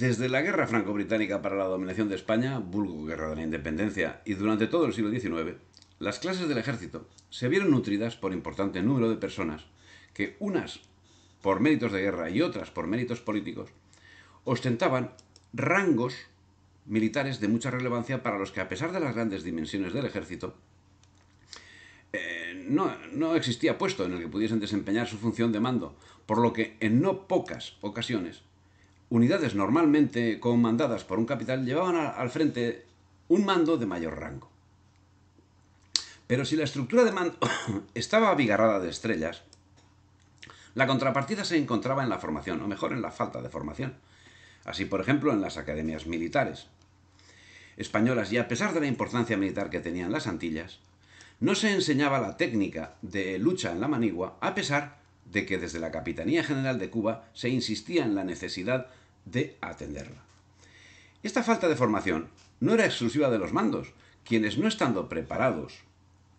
Desde la Guerra Franco-Británica para la dominación de España, vulgo Guerra de la Independencia, y durante todo el siglo XIX, las clases del ejército se vieron nutridas por importante número de personas que, unas por méritos de guerra y otras por méritos políticos, ostentaban rangos militares de mucha relevancia para los que, a pesar de las grandes dimensiones del ejército, eh, no, existía puesto en el que pudiesen desempeñar su función de mando, por lo que en no pocas ocasiones unidades normalmente comandadas por un capitán llevaban al frente un mando de mayor rango. Pero si la estructura de mando estaba abigarrada de estrellas, la contrapartida se encontraba en la formación, o mejor, en la falta de formación. Así, por ejemplo, en las academias militares españolas, y a pesar de la importancia militar que tenían las Antillas, no se enseñaba la técnica de lucha en la manigua, a pesar de que desde la Capitanía General de Cuba se insistía en la necesidad de atenderla. Esta falta de formación no era exclusiva de los mandos, quienes no estando preparados,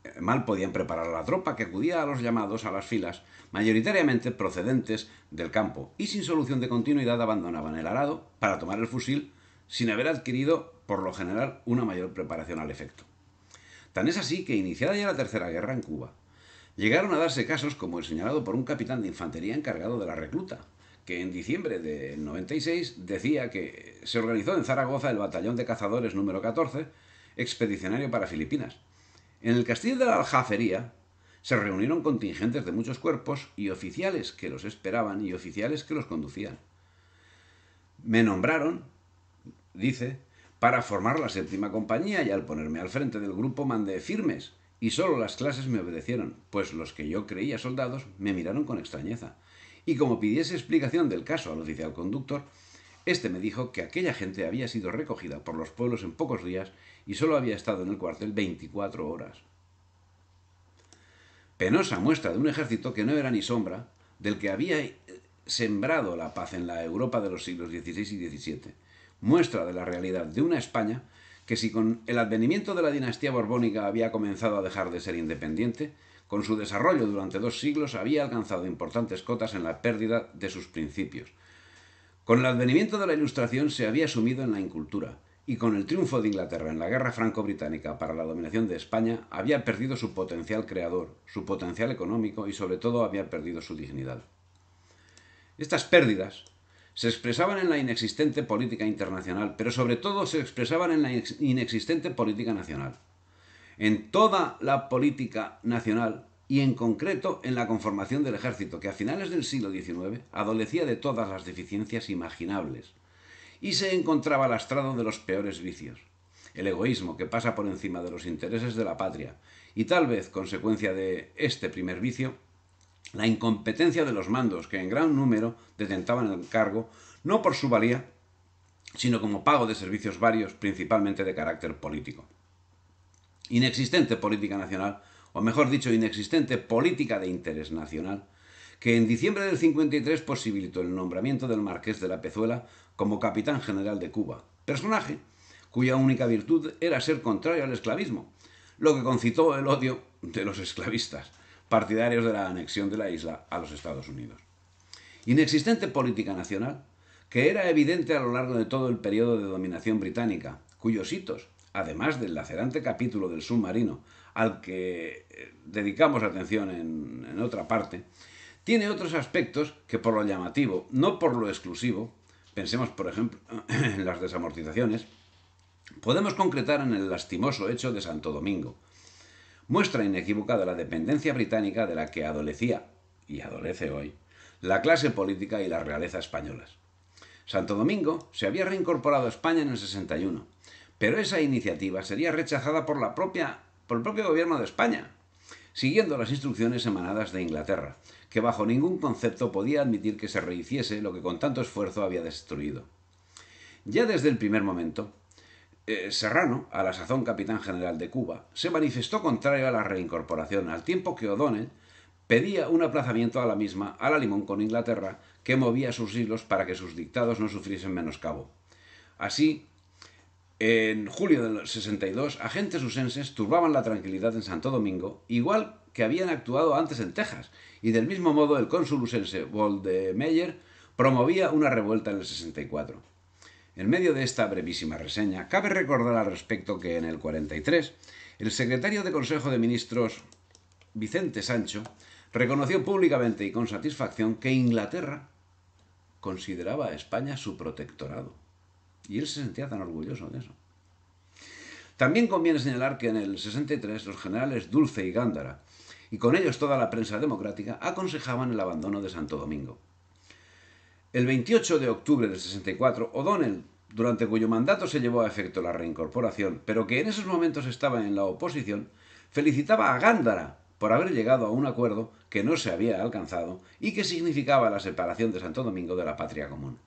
eh, mal podían preparar a la tropa que acudía a los llamados a las filas, mayoritariamente procedentes del campo, y sin solución de continuidad abandonaban el arado para tomar el fusil sin haber adquirido, por lo general, una mayor preparación al efecto. Tan es así que, iniciada ya la Tercera Guerra en Cuba, llegaron a darse casos como el señalado por un capitán de infantería encargado de la recluta, que en diciembre de 96 decía que se organizó en Zaragoza el batallón de cazadores número 14, expedicionario para Filipinas. En el castillo de la Aljafería se reunieron contingentes de muchos cuerpos y oficiales que los esperaban y oficiales que los conducían. Me nombraron, dice, para formar la séptima compañía y al ponerme al frente del grupo mandé firmes y solo las clases me obedecieron, pues los que yo creía soldados me miraron con extrañeza y como pidiese explicación del caso al oficial conductor, este me dijo que aquella gente había sido recogida por los pueblos en pocos días y solo había estado en el cuartel 24 horas. Penosa muestra de un ejército que no era ni sombra del que había eh, sembrado la paz en la Europa de los siglos XVI y XVII. Muestra de la realidad de una España que si con el advenimiento de la dinastía borbónica había comenzado a dejar de ser independiente, con su desarrollo durante dos siglos había alcanzado importantes cotas en la pérdida de sus principios. Con el advenimiento de la Ilustración se había sumido en la incultura, y con el triunfo de Inglaterra en la guerra franco-británica para la dominación de España había perdido su potencial creador, su potencial económico y sobre todo había perdido su dignidad. Estas pérdidas se expresaban en la inexistente política internacional, pero sobre todo se expresaban en la inexistente política nacional en toda la política nacional y en concreto en la conformación del ejército, que a finales del siglo XIX adolecía de todas las deficiencias imaginables y se encontraba lastrado de los peores vicios. El egoísmo que pasa por encima de los intereses de la patria y tal vez consecuencia de este primer vicio, la incompetencia de los mandos que en gran número detentaban el cargo, no por su valía, sino como pago de servicios varios, principalmente de carácter político inexistente política nacional, o mejor dicho, inexistente política de interés nacional, que en diciembre del 53 posibilitó el nombramiento del marqués de la Pezuela como capitán general de Cuba, personaje cuya única virtud era ser contrario al esclavismo, lo que concitó el odio de los esclavistas, partidarios de la anexión de la isla a los Estados Unidos. Inexistente política nacional, que era evidente a lo largo de todo el periodo de dominación británica, cuyos hitos además del lacerante capítulo del submarino, al que eh, dedicamos atención en, otra parte, tiene otros aspectos que por lo llamativo, no por lo exclusivo, pensemos por ejemplo en las desamortizaciones, podemos concretar en el lastimoso hecho de Santo Domingo. Muestra inequívoca de la dependencia británica de la que adolecía, y adolece hoy, la clase política y la realeza españolas. Santo Domingo se había reincorporado a España en el 61, pero esa iniciativa sería rechazada por, la propia, por el propio gobierno de España, siguiendo las instrucciones emanadas de Inglaterra, que bajo ningún concepto podía admitir que se rehiciese lo que con tanto esfuerzo había destruido. Ya desde el primer momento, eh, Serrano, a la sazón capitán general de Cuba, se manifestó contrario a la reincorporación, al tiempo que O'Donnell pedía un aplazamiento a la misma a la limón con Inglaterra, que movía sus hilos para que sus dictados no sufriesen menoscabo. Así, en julio del 62, agentes usenses turbaban la tranquilidad en Santo Domingo, igual que habían actuado antes en Texas, y del mismo modo el cónsul usense Voldemeyer promovía una revuelta en el 64. En medio de esta brevísima reseña, cabe recordar al respecto que en el 43, el secretario de Consejo de Ministros, Vicente Sancho, reconoció públicamente y con satisfacción que Inglaterra consideraba a España su protectorado. Y él se sentía tan orgulloso de eso. También conviene señalar que en el 63 los generales Dulce y Gándara, y con ellos toda la prensa democrática, aconsejaban el abandono de Santo Domingo. El 28 de octubre del 64, O'Donnell, durante cuyo mandato se llevó a efecto la reincorporación, pero que en esos momentos estaba en la oposición, felicitaba a Gándara por haber llegado a un acuerdo que no se había alcanzado y que significaba la separación de Santo Domingo de la patria común.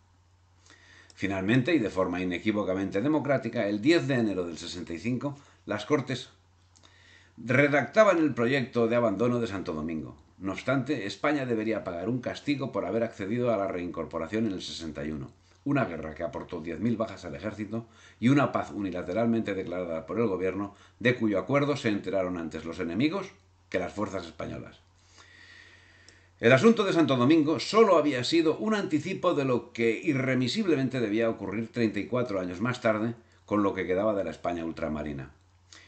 Finalmente, y de forma inequívocamente democrática, el 10 de enero del 65, las Cortes redactaban el proyecto de abandono de Santo Domingo. No obstante, España debería pagar un castigo por haber accedido a la reincorporación en el 61, una guerra que aportó 10.000 bajas al ejército y una paz unilateralmente declarada por el gobierno, de cuyo acuerdo se enteraron antes los enemigos que las fuerzas españolas. El asunto de Santo Domingo solo había sido un anticipo de lo que irremisiblemente debía ocurrir 34 años más tarde con lo que quedaba de la España ultramarina.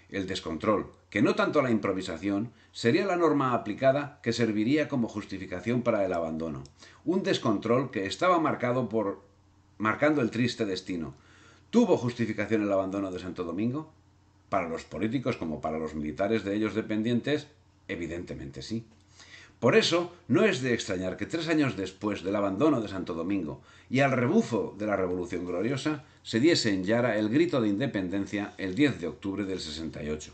El descontrol, que no tanto la improvisación, sería la norma aplicada que serviría como justificación para el abandono. Un descontrol que estaba marcado por marcando el triste destino. ¿Tuvo justificación el abandono de Santo Domingo? Para los políticos como para los militares de ellos dependientes, evidentemente sí. Por eso, no es de extrañar que tres años después del abandono de Santo Domingo y al rebufo de la Revolución Gloriosa, se diese en Yara el grito de independencia el 10 de octubre del 68.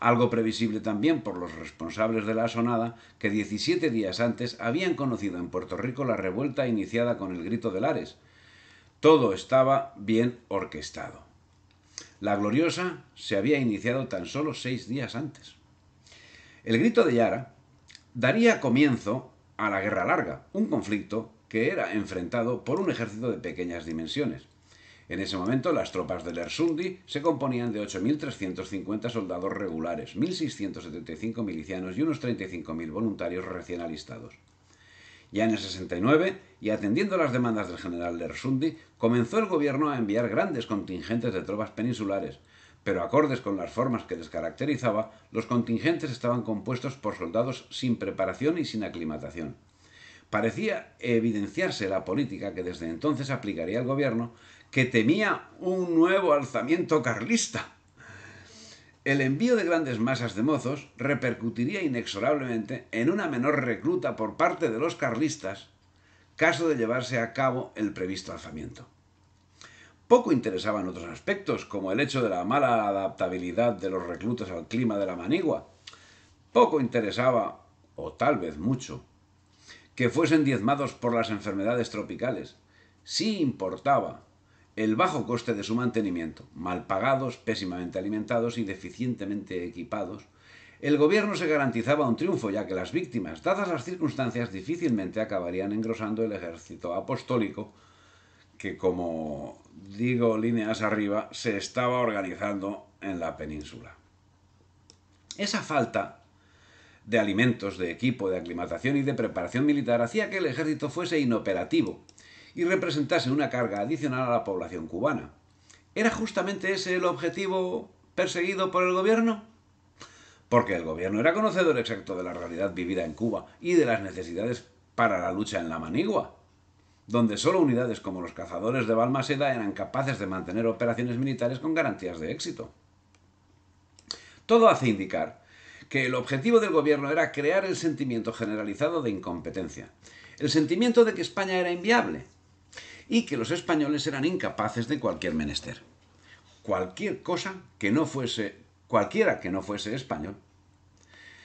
Algo previsible también por los responsables de la sonada que 17 días antes habían conocido en Puerto Rico la revuelta iniciada con el grito de Lares. Todo estaba bien orquestado. La gloriosa se había iniciado tan solo seis días antes. El grito de Yara, daría comienzo a la Guerra Larga, un conflicto que era enfrentado por un ejército de pequeñas dimensiones. En ese momento las tropas del Ersundi se componían de 8.350 soldados regulares, 1.675 milicianos y unos 35.000 voluntarios recién alistados. Ya en el 69, y atendiendo las demandas del general Lersundi, comenzó el gobierno a enviar grandes contingentes de tropas peninsulares, pero acordes con las formas que les caracterizaba, los contingentes estaban compuestos por soldados sin preparación y sin aclimatación. Parecía evidenciarse la política que desde entonces aplicaría el gobierno, que temía un nuevo alzamiento carlista. El envío de grandes masas de mozos repercutiría inexorablemente en una menor recluta por parte de los carlistas, caso de llevarse a cabo el previsto alzamiento. Poco interesaban otros aspectos, como el hecho de la mala adaptabilidad de los reclutas al clima de la manigua. Poco interesaba, o tal vez mucho, que fuesen diezmados por las enfermedades tropicales. Sí importaba el bajo coste de su mantenimiento, mal pagados, pésimamente alimentados y deficientemente equipados, el gobierno se garantizaba un triunfo, ya que las víctimas, dadas las circunstancias, difícilmente acabarían engrosando el ejército apostólico, que como digo líneas arriba, se estaba organizando en la península. Esa falta de alimentos, de equipo, de aclimatación y de preparación militar hacía que el ejército fuese inoperativo y representase una carga adicional a la población cubana. ¿Era justamente ese el objetivo perseguido por el gobierno? Porque el gobierno era conocedor exacto de la realidad vivida en Cuba y de las necesidades para la lucha en la manigua donde solo unidades como los cazadores de Balmaseda eran capaces de mantener operaciones militares con garantías de éxito. Todo hace indicar que el objetivo del gobierno era crear el sentimiento generalizado de incompetencia, el sentimiento de que España era inviable y que los españoles eran incapaces de cualquier menester. Cualquier cosa que no fuese, cualquiera que no fuese español,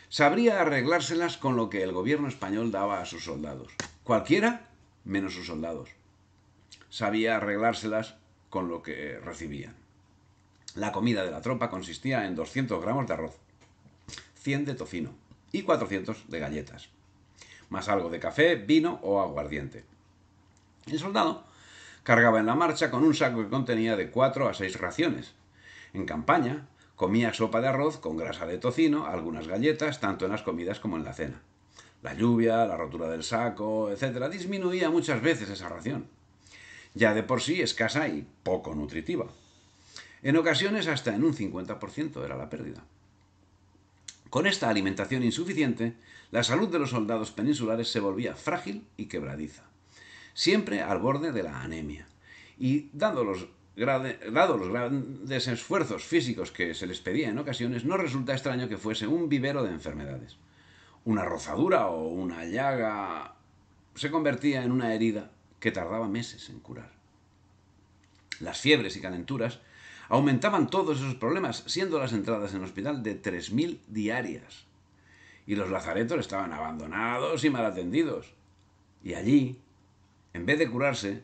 sabría arreglárselas con lo que el gobierno español daba a sus soldados. Cualquiera menos sus soldados. Sabía arreglárselas con lo que recibían. La comida de la tropa consistía en 200 gramos de arroz, 100 de tocino y 400 de galletas, más algo de café, vino o aguardiente. El soldado cargaba en la marcha con un saco que contenía de 4 a 6 raciones. En campaña, comía sopa de arroz con grasa de tocino, algunas galletas, tanto en las comidas como en la cena. La lluvia, la rotura del saco, etc., disminuía muchas veces esa ración, ya de por sí escasa y poco nutritiva. En ocasiones hasta en un 50% era la pérdida. Con esta alimentación insuficiente, la salud de los soldados peninsulares se volvía frágil y quebradiza, siempre al borde de la anemia. Y dado los, los grandes esfuerzos físicos que se les pedía en ocasiones, no resulta extraño que fuese un vivero de enfermedades. Una rozadura o una llaga se convertía en una herida que tardaba meses en curar. Las fiebres y calenturas aumentaban todos esos problemas, siendo las entradas en el hospital de 3.000 diarias. Y los lazaretos estaban abandonados y mal atendidos. Y allí, en vez de curarse,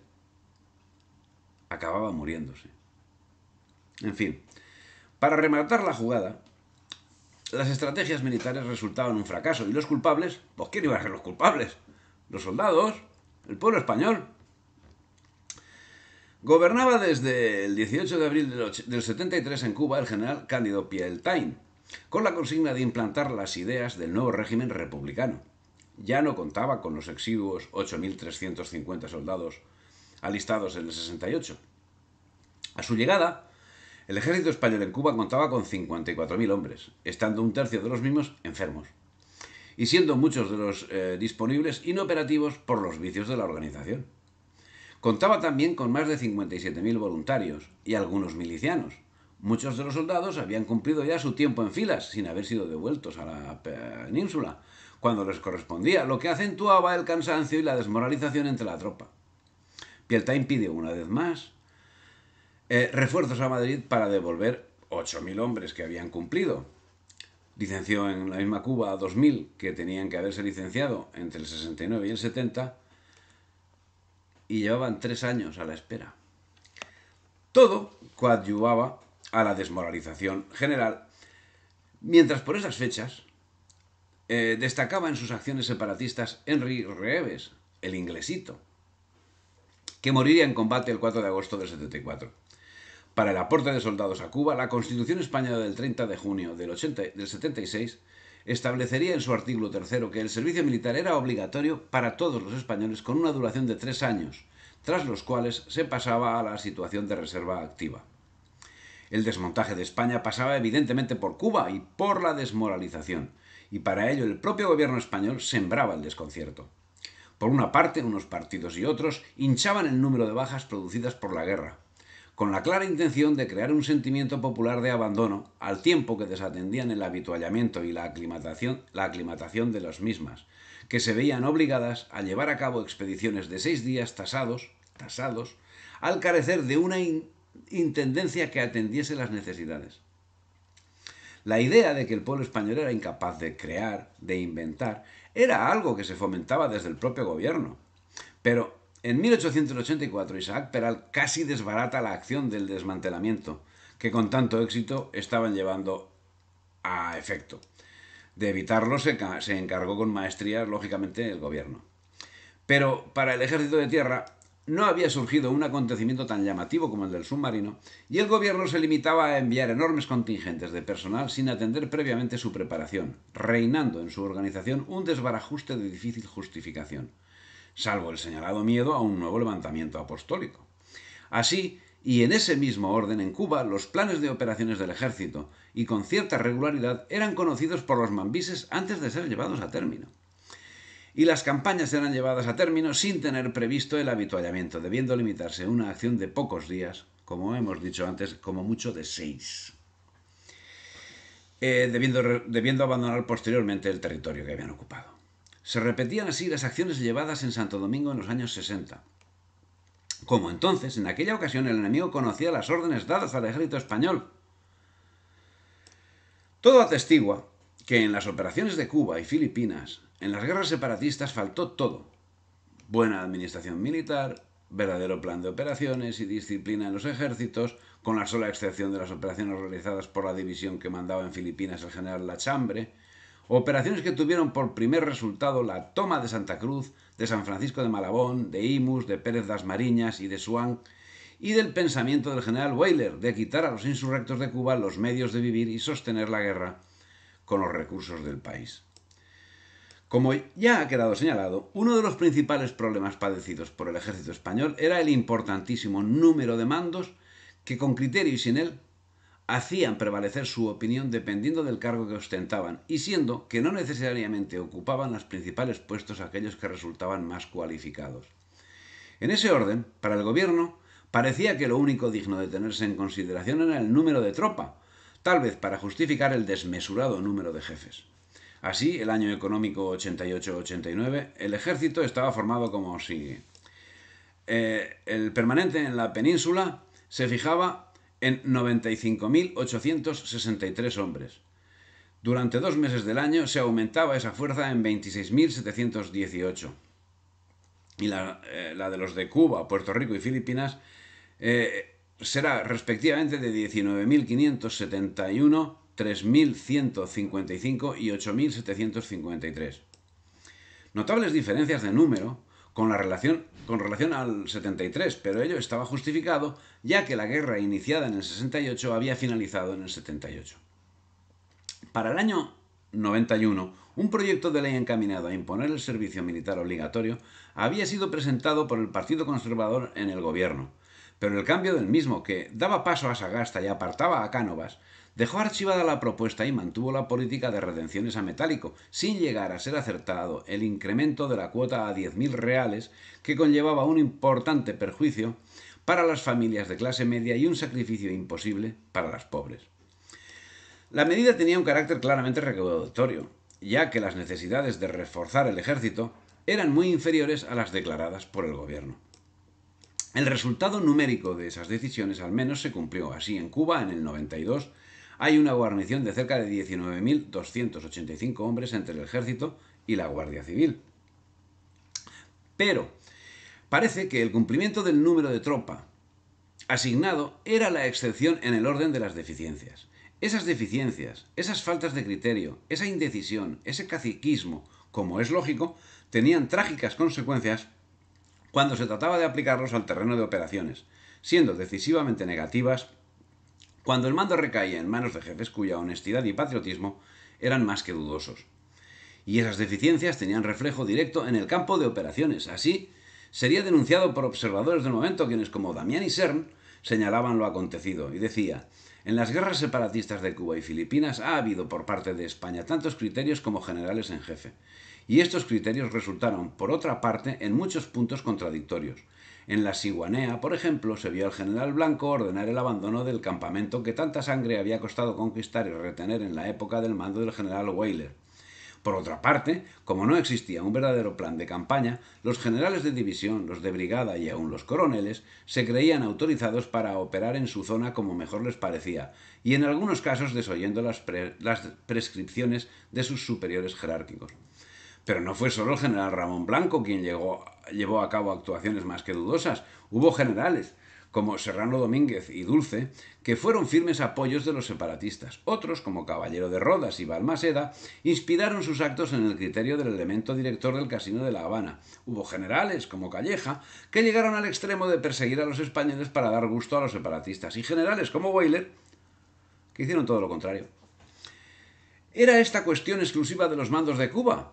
acababa muriéndose. En fin, para rematar la jugada, las estrategias militares resultaban un fracaso y los culpables, pues ¿quién iba a ser los culpables? Los soldados, el pueblo español. Gobernaba desde el 18 de abril del 73 en Cuba el general Cándido Pieltain, con la consigna de implantar las ideas del nuevo régimen republicano. Ya no contaba con los exiguos 8.350 soldados alistados en el 68. A su llegada, el ejército español en Cuba contaba con 54.000 hombres, estando un tercio de los mismos enfermos, y siendo muchos de los eh, disponibles inoperativos por los vicios de la organización. Contaba también con más de 57.000 voluntarios y algunos milicianos. Muchos de los soldados habían cumplido ya su tiempo en filas sin haber sido devueltos a la península, cuando les correspondía, lo que acentuaba el cansancio y la desmoralización entre la tropa. Pielta pide una vez más eh, refuerzos a Madrid para devolver 8.000 hombres que habían cumplido. Licenció en la misma Cuba a 2.000 que tenían que haberse licenciado entre el 69 y el 70 y llevaban tres años a la espera. Todo coadyuvaba a la desmoralización general, mientras por esas fechas eh, destacaba en sus acciones separatistas Henry Reves, el inglesito, que moriría en combate el 4 de agosto del 74 para el aporte de soldados a Cuba, la Constitución Española del 30 de junio del, 76 establecería en su artículo tercero que el servicio militar era obligatorio para todos los españoles con una duración de tres años, tras los cuales se pasaba a la situación de reserva activa. El desmontaje de España pasaba evidentemente por Cuba y por la desmoralización, y para ello el propio gobierno español sembraba el desconcierto. Por una parte, unos partidos y otros hinchaban el número de bajas producidas por la guerra, con la clara intención de crear un sentimiento popular de abandono, al tiempo que desatendían el habituallamiento y la aclimatación, de las mismas, que se veían obligadas a llevar a cabo expediciones de seis días tasados, tasados al carecer de una intendencia que atendiese las necesidades. La idea de que el pueblo español era incapaz de crear, de inventar, era algo que se fomentaba desde el propio gobierno. Pero en 1884 Isaac Peral casi desbarata la acción del desmantelamiento que con tanto éxito estaban llevando a efecto. De evitarlo se, se encargó con maestría, lógicamente, el gobierno. Pero para el ejército de tierra no había surgido un acontecimiento tan llamativo como el del submarino, y el gobierno se limitaba a enviar enormes contingentes de personal sin atender previamente su preparación, reinando en su organización un desbarajuste de difícil justificación salvo el señalado miedo a un nuevo levantamiento apostólico. Así, y en ese mismo orden, en Cuba, los planes de operaciones del ejército, y con cierta regularidad, eran conocidos por los mambises antes de ser llevados a término. Y las campañas eran llevadas a término sin tener previsto el habituallamiento, debiendo limitarse a una acción de pocos días, como hemos dicho antes, como mucho de seis. Eh, debiendo abandonar posteriormente el territorio que habían ocupado. Se repetían así las acciones llevadas en Santo Domingo en los años 60. Como entonces, en aquella ocasión el enemigo conocía las órdenes dadas al ejército español. Todo atestigua que en las operaciones de Cuba y Filipinas, en las guerras separatistas faltó todo. Buena administración militar, verdadero plan de operaciones y disciplina en los ejércitos, con la sola excepción de las operaciones realizadas por la división que mandaba en Filipinas el general Lachambre, Operaciones que tuvieron por primer resultado la toma de Santa Cruz, de San Francisco de Malabón, de Imus, de Pérez das Mariñas y de Suán, y del pensamiento del general Weyler de quitar a los insurrectos de Cuba los medios de vivir y sostener la guerra con los recursos del país. Como ya ha quedado señalado, uno de los principales problemas padecidos por el ejército español era el importantísimo número de mandos que con criterio y sin él hacían prevalecer su opinión dependiendo del cargo que ostentaban, y siendo que no necesariamente ocupaban los principales puestos aquellos que resultaban más cualificados. En ese orden, para el gobierno, parecía que lo único digno de tenerse en consideración era el número de tropa, tal vez para justificar el desmesurado número de jefes. Así, el año económico 88-89, el ejército estaba formado como sigue. Eh, el permanente en la península se fijaba en 95.863 hombres. Durante dos meses del año se aumentaba esa fuerza en 26.718. Y la, eh, la, de los de Cuba, Puerto Rico y Filipinas eh, será respectivamente de 19.571, 3.155 y 8.753. Notables diferencias de número con, la relación, con relación al 73, pero ello estaba justificado ya que la guerra iniciada en el 68 había finalizado en el 78. Para el año 91, un proyecto de ley encaminado a imponer el servicio militar obligatorio había sido presentado por el Partido Conservador en el gobierno, pero el cambio del mismo, que daba paso a Sagasta y apartaba a Cánovas, Dejó archivada la propuesta y mantuvo la política de redenciones a metálico, sin llegar a ser acertado el incremento de la cuota a 10.000 reales, que conllevaba un importante perjuicio para las familias de clase media y un sacrificio imposible para las pobres. La medida tenía un carácter claramente recaudatorio, ya que las necesidades de reforzar el ejército eran muy inferiores a las declaradas por el gobierno. El resultado numérico de esas decisiones al menos se cumplió así en Cuba en el 92 hay una guarnición de cerca de 19.285 hombres entre el ejército y la Guardia Civil. Pero parece que el cumplimiento del número de tropa asignado era la excepción en el orden de las deficiencias. Esas deficiencias, esas faltas de criterio, esa indecisión, ese caciquismo, como es lógico, tenían trágicas consecuencias cuando se trataba de aplicarlos al terreno de operaciones, siendo decisivamente negativas cuando el mando recaía en manos de jefes cuya honestidad y patriotismo eran más que dudosos. Y esas deficiencias tenían reflejo directo en el campo de operaciones. Así, sería denunciado por observadores del momento quienes, como Damián y Cern, señalaban lo acontecido y decía, en las guerras separatistas de Cuba y Filipinas ha habido por parte de España tantos criterios como generales en jefe. Y estos criterios resultaron, por otra parte, en muchos puntos contradictorios en la Siguanea, por ejemplo, se vio al general Blanco ordenar el abandono del campamento que tanta sangre había costado conquistar y retener en la época del mando del general Weyler. Por otra parte, como no existía un verdadero plan de campaña, los generales de división, los de brigada y aún los coroneles se creían autorizados para operar en su zona como mejor les parecía, y en algunos casos desoyendo las prescripciones de sus superiores jerárquicos. Pero no fue solo el general Ramón Blanco quien llegó, llevó a cabo actuaciones más que dudosas. Hubo generales, como Serrano Domínguez y Dulce, que fueron firmes apoyos de los separatistas. Otros, como Caballero de Rodas y Balmaseda, inspiraron sus actos en el criterio del elemento director del Casino de La Habana. Hubo generales, como Calleja, que llegaron al extremo de perseguir a los españoles para dar gusto a los separatistas, y generales, como Weyler que hicieron todo lo contrario. ¿Era esta cuestión exclusiva de los mandos de Cuba?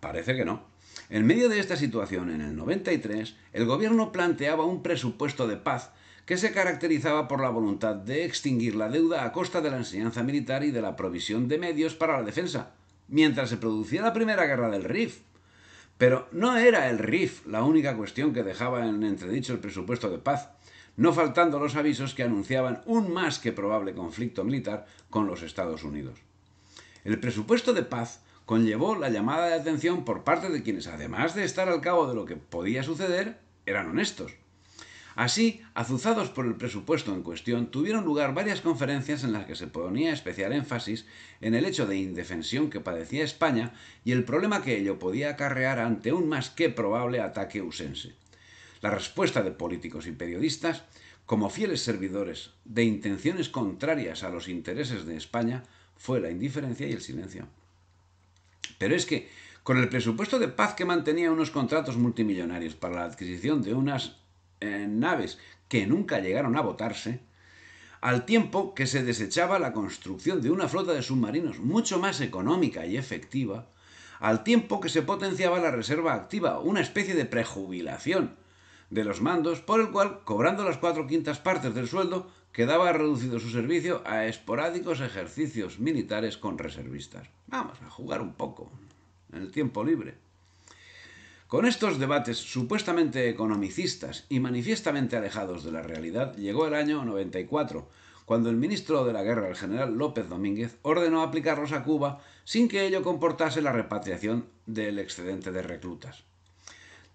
parece que no. En medio de esta situación, en el 93, el gobierno planteaba un presupuesto de paz que se caracterizaba por la voluntad de extinguir la deuda a costa de la enseñanza militar y de la provisión de medios para la defensa, mientras se producía la primera guerra del RIF. Pero no era el RIF la única cuestión que dejaba en entredicho el presupuesto de paz, no faltando los avisos que anunciaban un más que probable conflicto militar con los Estados Unidos. El presupuesto de paz conllevó la llamada de atención por parte de quienes, además de estar al cabo de lo que podía suceder, eran honestos. Así, azuzados por el presupuesto en cuestión, tuvieron lugar varias conferencias en las que se ponía especial énfasis en el hecho de indefensión que padecía España y el problema que ello podía acarrear ante un más que probable ataque usense. La respuesta de políticos y periodistas, como fieles servidores de intenciones contrarias a los intereses de España, fue la indiferencia y el silencio. Pero es que, con el presupuesto de paz que mantenía unos contratos multimillonarios para la adquisición de unas eh, naves que nunca llegaron a votarse, al tiempo que se desechaba la construcción de una flota de submarinos mucho más económica y efectiva, al tiempo que se potenciaba la reserva activa, una especie de prejubilación de los mandos, por el cual, cobrando las cuatro quintas partes del sueldo, quedaba reducido su servicio a esporádicos ejercicios militares con reservistas. Vamos, a jugar un poco, en el tiempo libre. Con estos debates supuestamente economicistas y manifiestamente alejados de la realidad, llegó el año 94, cuando el ministro de la Guerra, el general López Domínguez, ordenó aplicarlos a Cuba sin que ello comportase la repatriación del excedente de reclutas.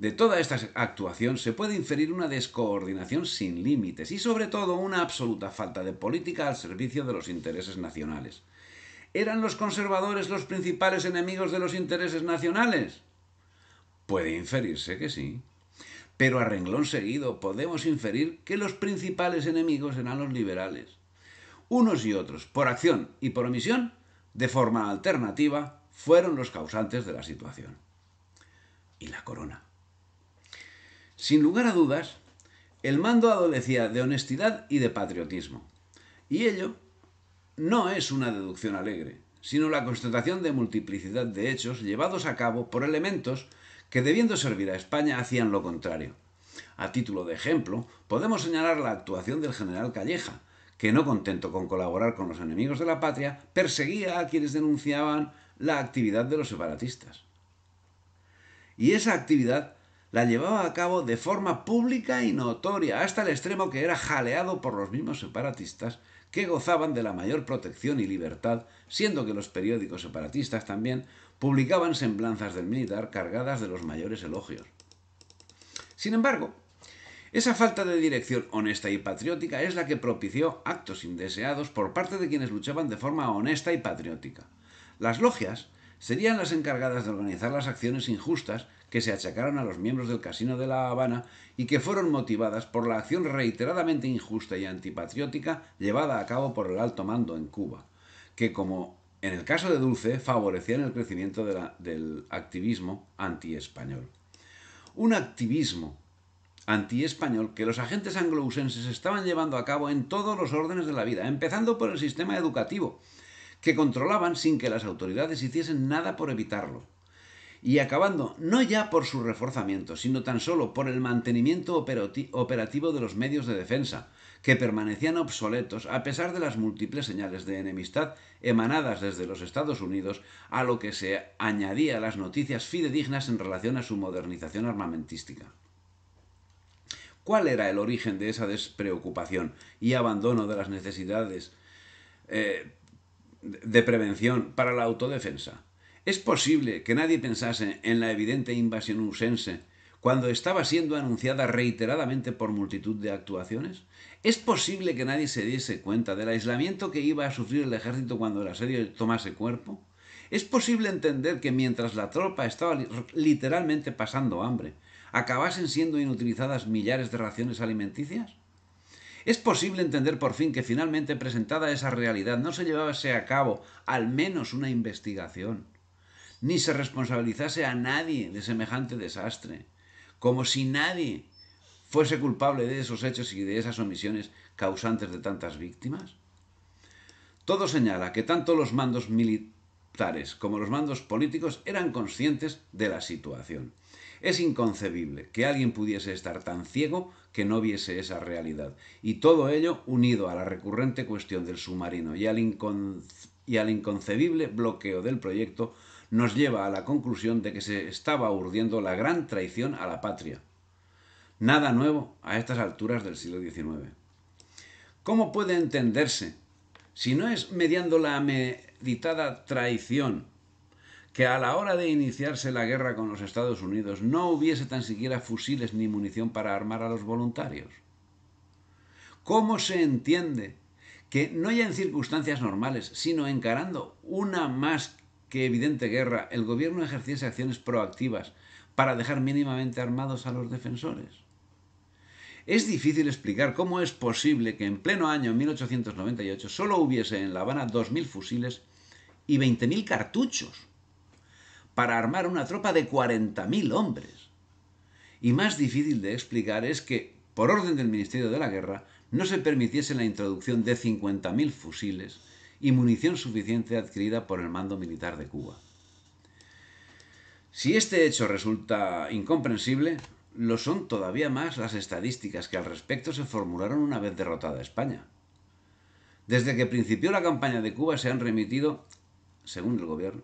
De toda esta actuación se puede inferir una descoordinación sin límites y sobre todo una absoluta falta de política al servicio de los intereses nacionales. ¿Eran los conservadores los principales enemigos de los intereses nacionales? Puede inferirse que sí. Pero a renglón seguido podemos inferir que los principales enemigos eran los liberales. Unos y otros, por acción y por omisión, de forma alternativa, fueron los causantes de la situación. Y la corona. Sin lugar a dudas, el mando adolecía de honestidad y de patriotismo. Y ello no es una deducción alegre, sino la constatación de multiplicidad de hechos llevados a cabo por elementos que debiendo servir a España hacían lo contrario. A título de ejemplo, podemos señalar la actuación del general Calleja, que no contento con colaborar con los enemigos de la patria, perseguía a quienes denunciaban la actividad de los separatistas. Y esa actividad la llevaba a cabo de forma pública y notoria, hasta el extremo que era jaleado por los mismos separatistas que gozaban de la mayor protección y libertad, siendo que los periódicos separatistas también publicaban semblanzas del militar cargadas de los mayores elogios. Sin embargo, esa falta de dirección honesta y patriótica es la que propició actos indeseados por parte de quienes luchaban de forma honesta y patriótica. Las logias serían las encargadas de organizar las acciones injustas que se achacaron a los miembros del Casino de La Habana y que fueron motivadas por la acción reiteradamente injusta y antipatriótica llevada a cabo por el alto mando en Cuba, que como en el caso de Dulce favorecían el crecimiento del activismo antiespañol. Un activismo antiespañol que los agentes anglousenses estaban llevando a cabo en todos los órdenes de la vida, empezando por el sistema educativo, que controlaban sin que las autoridades hiciesen nada por evitarlo y acabando no ya por su reforzamiento, sino tan solo por el mantenimiento operativo de los medios de defensa, que permanecían obsoletos a pesar de las múltiples señales de enemistad emanadas desde los Estados Unidos, a lo que se añadía las noticias fidedignas en relación a su modernización armamentística. ¿Cuál era el origen de esa despreocupación y abandono de las necesidades eh, de prevención para la autodefensa? Es posible que nadie pensase en la evidente invasión usense cuando estaba siendo anunciada reiteradamente por multitud de actuaciones? ¿Es posible que nadie se diese cuenta del aislamiento que iba a sufrir el ejército cuando el asedio tomase cuerpo? ¿Es posible entender que mientras la tropa estaba literalmente pasando hambre, acabasen siendo inutilizadas millares de raciones alimenticias? ¿Es posible entender por fin que finalmente presentada esa realidad no se llevase a cabo al menos una investigación? ni se responsabilizase a nadie de semejante desastre, como si nadie fuese culpable de esos hechos y de esas omisiones causantes de tantas víctimas? Todo señala que tanto los mandos militares como los mandos políticos eran conscientes de la situación. Es inconcebible que alguien pudiese estar tan ciego que no viese esa realidad, y todo ello unido a la recurrente cuestión del submarino y al, y al inconcebible bloqueo del proyecto nos lleva a la conclusión de que se estaba urdiendo la gran traición a la patria. Nada nuevo a estas alturas del siglo XIX. ¿Cómo puede entenderse, si no es mediando la meditada traición, que a la hora de iniciarse la guerra con los Estados Unidos no hubiese tan siquiera fusiles ni munición para armar a los voluntarios? ¿Cómo se entiende que no ya en circunstancias normales, sino encarando una más que evidente guerra, el gobierno ejerciese acciones proactivas para dejar mínimamente armados a los defensores. Es difícil explicar cómo es posible que en pleno año 1898 solo hubiese en La Habana 2.000 fusiles y 20.000 cartuchos para armar una tropa de 40.000 hombres. Y más difícil de explicar es que, por orden del Ministerio de la Guerra, no se permitiese la introducción de 50.000 fusiles y munición suficiente adquirida por el mando militar de Cuba. Si este hecho resulta incomprensible, lo son todavía más las estadísticas que al respecto se formularon una vez derrotada España. Desde que principió la campaña de Cuba se han remitido, según el gobierno,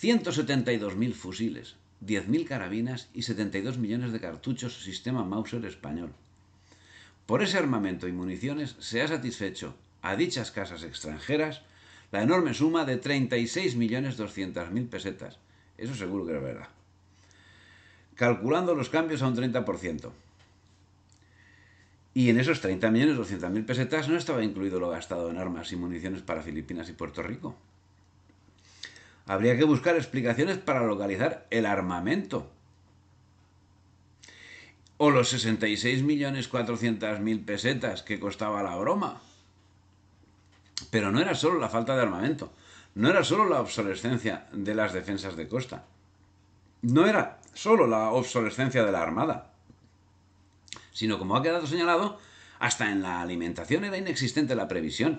172.000 fusiles, 10.000 carabinas y 72 millones de cartuchos sistema Mauser español. Por ese armamento y municiones se ha satisfecho a dichas casas extranjeras la enorme suma de 36.200.000 pesetas. Eso seguro que es verdad. Calculando los cambios a un 30%. Y en esos 30.200.000 pesetas no estaba incluido lo gastado en armas y municiones para Filipinas y Puerto Rico. Habría que buscar explicaciones para localizar el armamento. O los 66.400.000 pesetas que costaba la broma. Pero no era solo la falta de armamento, no era solo la obsolescencia de las defensas de costa, no era solo la obsolescencia de la armada, sino como ha quedado señalado, hasta en la alimentación era inexistente la previsión.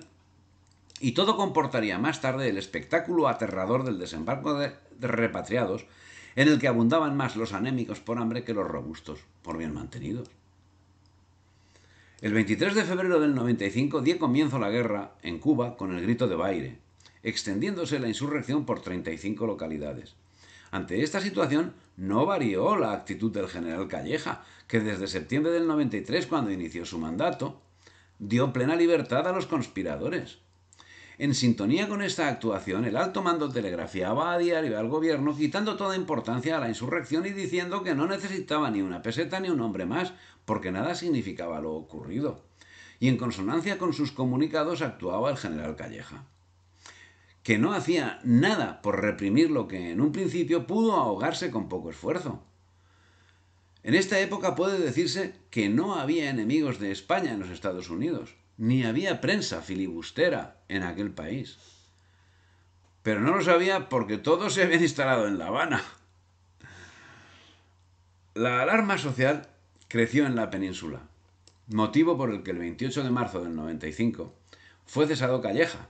Y todo comportaría más tarde el espectáculo aterrador del desembarco de repatriados, en el que abundaban más los anémicos por hambre que los robustos por bien mantenidos. El 23 de febrero del 95 dio comienzo la guerra en Cuba con el grito de baile, extendiéndose la insurrección por 35 localidades. Ante esta situación no varió la actitud del general Calleja, que desde septiembre del 93, cuando inició su mandato, dio plena libertad a los conspiradores. En sintonía con esta actuación, el alto mando telegrafiaba a diario al gobierno quitando toda importancia a la insurrección y diciendo que no necesitaba ni una peseta ni un hombre más, porque nada significaba lo ocurrido. Y en consonancia con sus comunicados actuaba el general Calleja que no hacía nada por reprimir lo que en un principio pudo ahogarse con poco esfuerzo. En esta época puede decirse que no había enemigos de España en los Estados Unidos ni había prensa filibustera en aquel país. Pero no lo sabía porque todo se había instalado en La Habana. La alarma social creció en la península, motivo por el que el 28 de marzo del 95 fue cesado Calleja,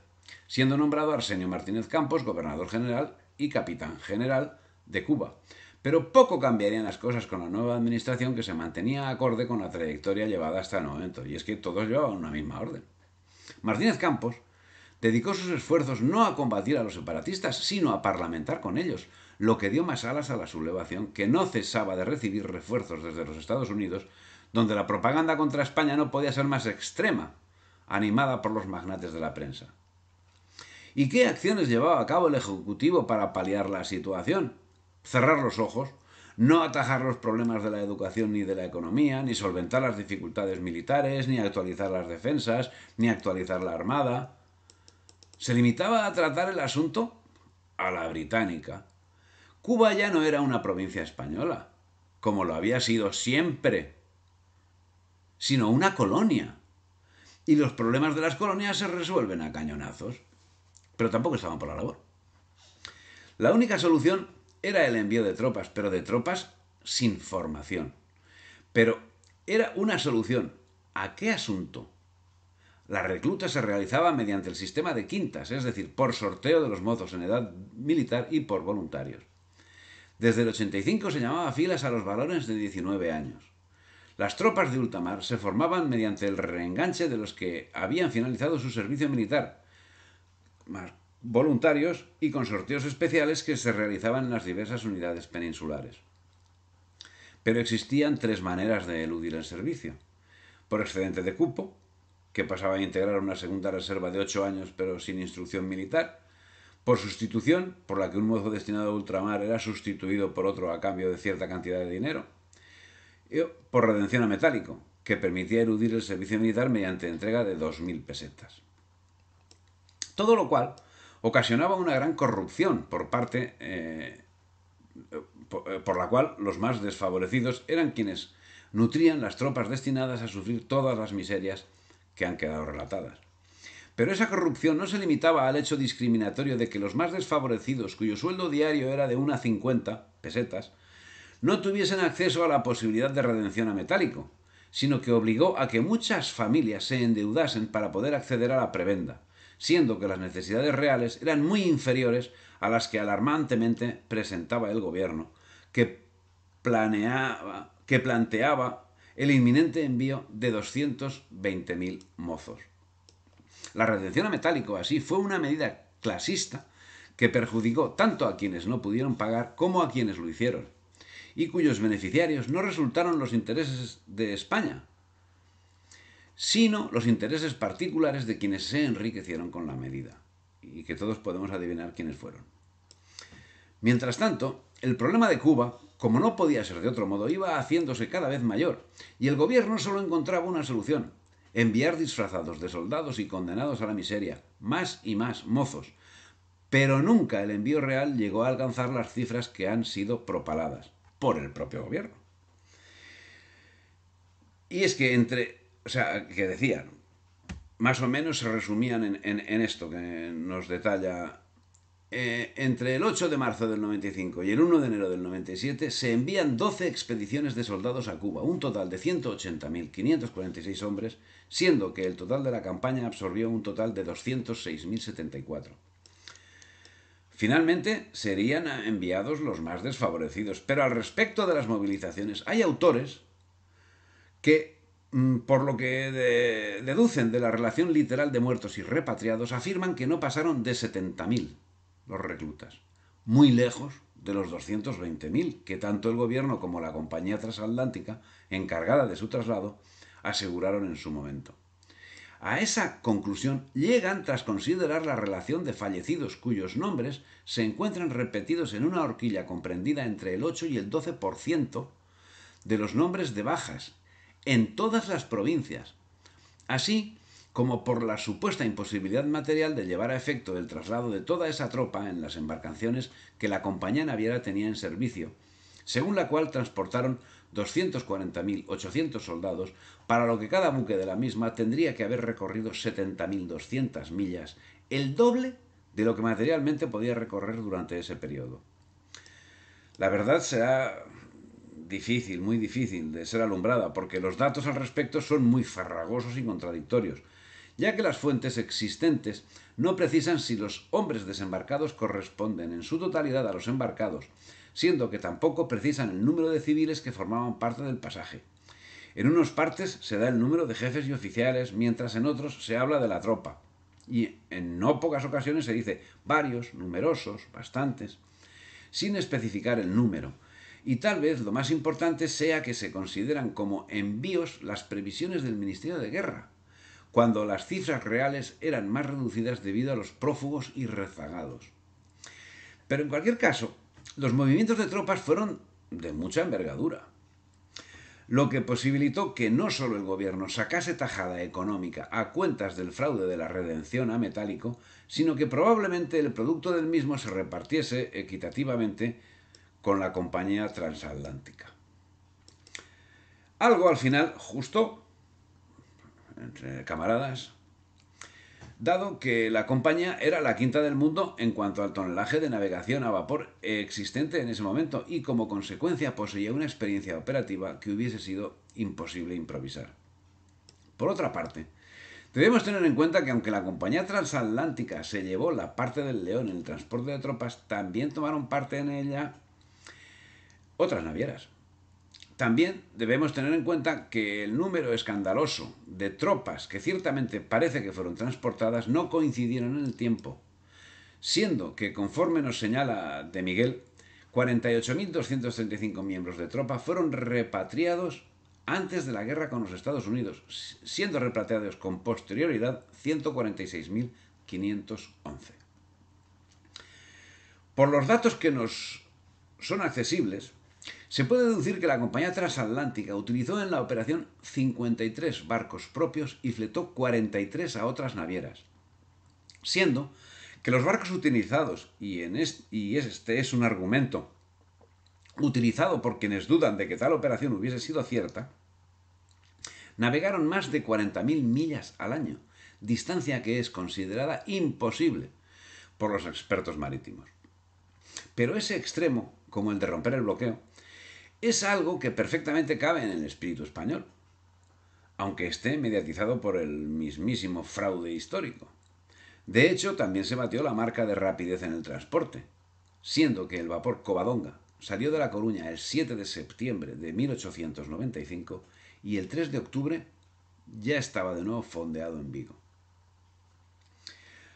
siendo nombrado Arsenio Martínez Campos gobernador general y capitán general de Cuba, pero poco cambiarían las cosas con la nueva administración que se mantenía acorde con la trayectoria llevada hasta el momento, y es que todos llevaban una misma orden. Martínez Campos dedicó sus esfuerzos no a combatir a los separatistas, sino a parlamentar con ellos, lo que dio más alas a la sublevación, que no cesaba de recibir refuerzos desde los Estados Unidos, donde la propaganda contra España no podía ser más extrema, animada por los magnates de la prensa. ¿Y qué acciones llevaba a cabo el Ejecutivo para paliar la situación? cerrar los ojos, no atajar los problemas de la educación ni de la economía, ni solventar las dificultades militares, ni actualizar las defensas, ni actualizar la armada. Se limitaba a tratar el asunto a la británica. Cuba ya no era una provincia española, como lo había sido siempre, sino una colonia. Y los problemas de las colonias se resuelven a cañonazos. Pero tampoco estaban por la labor. La única solución era el envío de tropas, pero de tropas sin formación. Pero era una solución. ¿A qué asunto? La recluta se realizaba mediante el sistema de quintas, es decir, por sorteo de los mozos en edad militar y por voluntarios. Desde el 85 se llamaba filas a los varones de 19 años. Las tropas de ultramar se formaban mediante el reenganche de los que habían finalizado su servicio militar, voluntarios y con sorteos especiales que se realizaban en las diversas unidades peninsulares. Pero existían tres maneras de eludir el servicio. Por excedente de cupo, que pasaba a integrar una segunda reserva de ocho años pero sin instrucción militar, por sustitución, por la que un mozo destinado a ultramar era sustituido por otro a cambio de cierta cantidad de dinero, y oh, por redención a metálico, que permitía eludir el servicio militar mediante entrega de mil pesetas. Todo lo cual ocasionaba una gran corrupción por parte eh, eh, por, la cual los más desfavorecidos eran quienes nutrían las tropas destinadas a sufrir todas las miserias que han quedado relatadas. Pero esa corrupción no se limitaba al hecho discriminatorio de que los más desfavorecidos, cuyo sueldo diario era de una cincuenta pesetas, no tuviesen acceso a la posibilidad de redención a metálico, sino que obligó a que muchas familias se endeudasen para poder acceder a la prebenda, siendo que las necesidades reales eran muy inferiores a las que alarmantemente presentaba el gobierno, que, planeaba, que planteaba el inminente envío de 220.000 mozos. La retención a metálico así fue una medida clasista que perjudicó tanto a quienes no pudieron pagar como a quienes lo hicieron, y cuyos beneficiarios no resultaron los intereses de España, sino los intereses particulares de quienes se enriquecieron con la medida, y que todos podemos adivinar quiénes fueron. Mientras tanto, el problema de Cuba, como no podía ser de otro modo, iba haciéndose cada vez mayor, y el gobierno solo encontraba una solución, enviar disfrazados de soldados y condenados a la miseria, más y más mozos, pero nunca el envío real llegó a alcanzar las cifras que han sido propaladas por el propio gobierno. Y es que entre o sea, que decían, más o menos se resumían en, esto que nos detalla. Eh, entre el 8 de marzo del 95 y el 1 de enero del 97 se envían 12 expediciones de soldados a Cuba, un total de 180.546 hombres, siendo que el total de la campaña absorbió un total de 206.074. Finalmente serían enviados los más desfavorecidos, pero al respecto de las movilizaciones hay autores que Mm, por lo que deducen de la relación literal de muertos y repatriados, afirman que no pasaron de 70.000 los reclutas, muy lejos de los 220.000 que tanto el gobierno como la compañía transatlántica encargada de su traslado aseguraron en su momento. A esa conclusión llegan tras considerar la relación de fallecidos cuyos nombres se encuentran repetidos en una horquilla comprendida entre el 8 y el 12% de los nombres de bajas en todas las provincias, así como por la supuesta imposibilidad material de llevar a efecto el traslado de toda esa tropa en las embarcaciones que la compañía naviera tenía en servicio, según la cual transportaron 240.800 soldados, para lo que cada buque de la misma tendría que haber recorrido 70.200 millas, el doble de lo que materialmente podía recorrer durante ese periodo. La verdad será difícil, muy difícil de ser alumbrada, porque los datos al respecto son muy farragosos y contradictorios, ya que las fuentes existentes no precisan si los hombres desembarcados corresponden en su totalidad a los embarcados, siendo que tampoco precisan el número de civiles que formaban parte del pasaje. En unos partes se da el número de jefes y oficiales, mientras en otros se habla de la tropa. Y en no pocas ocasiones se dice varios, numerosos, bastantes, sin especificar el número, y tal vez lo más importante sea que se consideran como envíos las previsiones del Ministerio de Guerra, cuando las cifras reales eran más reducidas debido a los prófugos y rezagados. Pero en cualquier caso, los movimientos de tropas fueron de mucha envergadura, lo que posibilitó que no solo el gobierno sacase tajada económica a cuentas del fraude de la redención a metálico, sino que probablemente el producto del mismo se repartiese equitativamente con la compañía transatlántica. Algo al final justo, entre camaradas, dado que la compañía era la quinta del mundo en cuanto al tonelaje de navegación a vapor existente en ese momento y como consecuencia poseía una experiencia operativa que hubiese sido imposible improvisar. Por otra parte, debemos tener en cuenta que aunque la compañía transatlántica se llevó la parte del león en el transporte de tropas, también tomaron parte en ella otras navieras. También debemos tener en cuenta que el número escandaloso de tropas que ciertamente parece que fueron transportadas no coincidieron en el tiempo, siendo que, conforme nos señala de Miguel, 48.235 miembros de tropa fueron repatriados antes de la guerra con los Estados Unidos, siendo repatriados con posterioridad 146.511. Por los datos que nos son accesibles, se puede deducir que la compañía transatlántica utilizó en la operación 53 barcos propios y fletó 43 a otras navieras, siendo que los barcos utilizados, y, en este es un argumento utilizado por quienes dudan de que tal operación hubiese sido cierta, navegaron más de 40.000 millas al año, distancia que es considerada imposible por los expertos marítimos. Pero ese extremo, como el de romper el bloqueo, es algo que perfectamente cabe en el espíritu español, aunque esté mediatizado por el mismísimo fraude histórico. De hecho, también se batió la marca de rapidez en el transporte, siendo que el vapor Covadonga salió de La Coruña el 7 de septiembre de 1895 y el 3 de octubre ya estaba de nuevo fondeado en Vigo.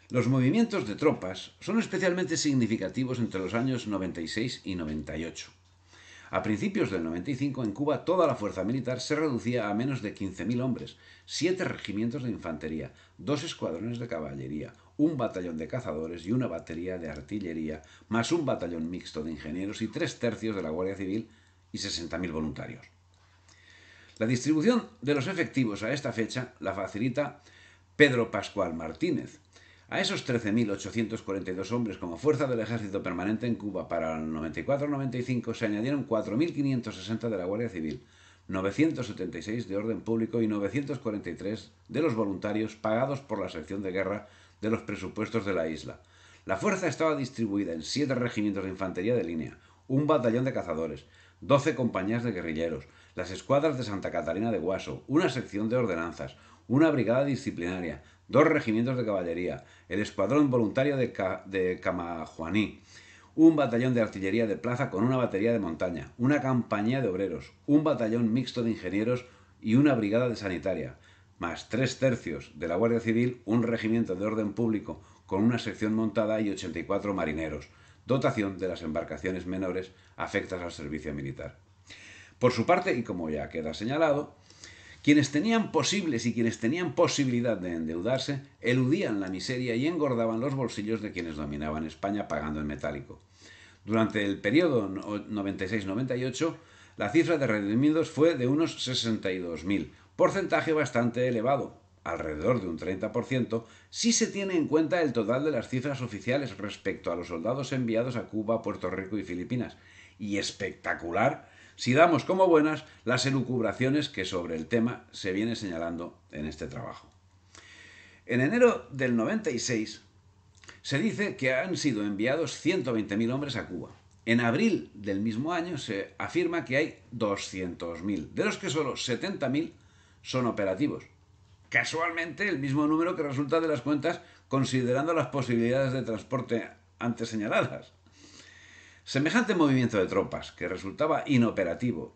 Los movimientos de tropas son especialmente significativos entre los años 96 y 98 a principios del 95 en Cuba toda la fuerza militar se reducía a menos de 15.000 hombres, siete regimientos de infantería, dos escuadrones de caballería, un batallón de cazadores y una batería de artillería, más un batallón mixto de ingenieros y tres tercios de la Guardia Civil y 60.000 voluntarios. La distribución de los efectivos a esta fecha la facilita Pedro Pascual Martínez, a esos 13.842 hombres como fuerza del ejército permanente en Cuba para el 94-95 se añadieron 4.560 de la Guardia Civil, 976 de orden público y 943 de los voluntarios pagados por la sección de guerra de los presupuestos de la isla. La fuerza estaba distribuida en siete regimientos de infantería de línea, un batallón de cazadores, 12 compañías de guerrilleros, las escuadras de Santa Catalina de Guaso, una sección de ordenanzas, una brigada disciplinaria, dos regimientos de caballería, el escuadrón voluntario de, Camajuaní, un batallón de artillería de plaza con una batería de montaña, una campaña de obreros, un batallón mixto de ingenieros y una brigada de sanitaria, más tres tercios de la Guardia Civil, un regimiento de orden público con una sección montada y 84 marineros, dotación de las embarcaciones menores afectas al servicio militar. Por su parte, y como ya queda señalado, quienes tenían posibles y quienes tenían posibilidad de endeudarse eludían la miseria y engordaban los bolsillos de quienes dominaban España pagando en metálico. Durante el periodo 96-98, la cifra de redimidos fue de unos 62.000, porcentaje bastante elevado, alrededor de un 30%, si se tiene en cuenta el total de las cifras oficiales respecto a los soldados enviados a Cuba, Puerto Rico y Filipinas, y espectacular si damos como buenas las elucubraciones que sobre el tema se viene señalando en este trabajo. En enero del 96 se dice que han sido enviados 120.000 hombres a Cuba. En abril del mismo año se afirma que hay 200.000, de los que solo 70.000 son operativos. Casualmente el mismo número que resulta de las cuentas considerando las posibilidades de transporte antes señaladas. Semejante movimiento de tropas, que resultaba inoperativo,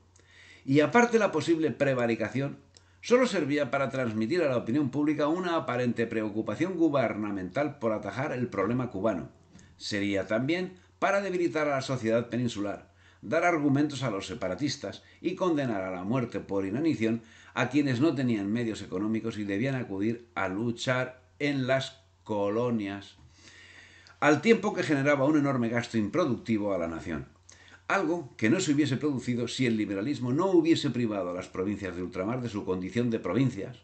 y aparte la posible prevaricación, solo servía para transmitir a la opinión pública una aparente preocupación gubernamental por atajar el problema cubano. Sería también para debilitar a la sociedad peninsular, dar argumentos a los separatistas y condenar a la muerte por inanición a quienes no tenían medios económicos y debían acudir a luchar en las colonias al tiempo que generaba un enorme gasto improductivo a la nación. Algo que no se hubiese producido si el liberalismo no hubiese privado a las provincias de ultramar de su condición de provincias,